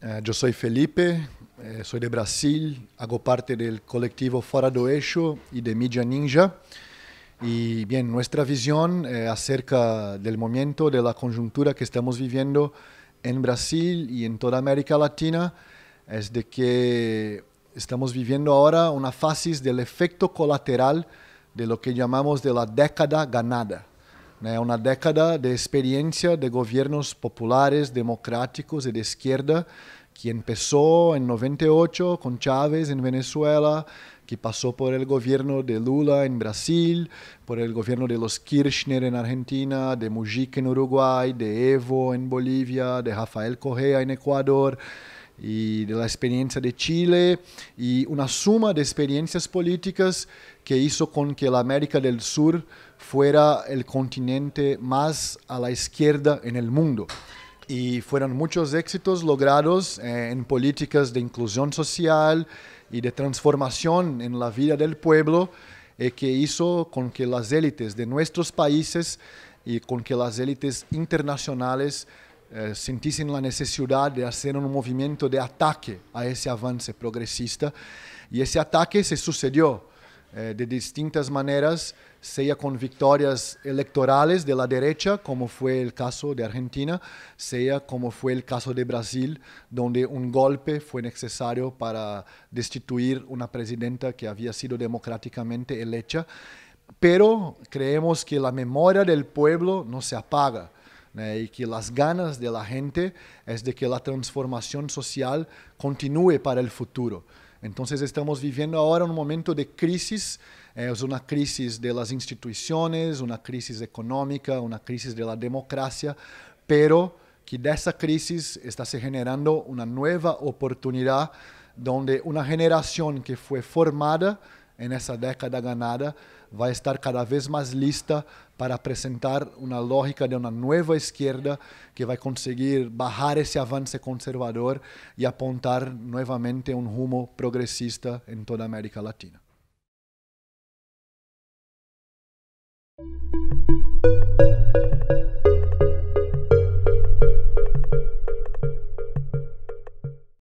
Eh, yo soy Felipe, eh, soy de Brasil, hago parte del colectivo Fora do Eixo y de Media Ninja. Y bien, nuestra visión eh, acerca del momento, de la conjuntura que estamos viviendo en Brasil y en toda América Latina, es de que Estamos viviendo ahora una fase del efecto colateral de lo que llamamos de la década ganada. Una década de experiencia de gobiernos populares, democráticos y de izquierda que empezó en 98 con Chávez en Venezuela, que pasó por el gobierno de Lula en Brasil, por el gobierno de los Kirchner en Argentina, de Mujica en Uruguay, de Evo en Bolivia, de Rafael Correa en Ecuador y de la experiencia de Chile y una suma de experiencias políticas que hizo con que la América del Sur fuera el continente más a la izquierda en el mundo. Y fueron muchos éxitos logrados eh, en políticas de inclusión social y de transformación en la vida del pueblo eh, que hizo con que las élites de nuestros países y con que las élites internacionales eh, la necesidad de hacer un movimiento de ataque a ese avance progresista. Y ese ataque se sucedió eh, de distintas maneras, sea con victorias electorales de la derecha, como fue el caso de Argentina, sea como fue el caso de Brasil, donde un golpe fue necesario para destituir una presidenta que había sido democráticamente electa. Pero creemos que la memoria del pueblo no se apaga y e que las ganas de la gente es de que la transformación social continúe para el futuro. Entonces estamos viviendo ahora un momento de crisis, eh, es una crisis de las instituciones, una crisis económica, una crisis de la democracia, pero que de esa crisis está se generando una nueva oportunidad donde una generación que fue formada e nessa década ganhada vai estar cada vez mais lista para apresentar uma lógica de uma nova esquerda que vai conseguir barrar esse avanço conservador e apontar novamente um rumo progressista em toda a América Latina.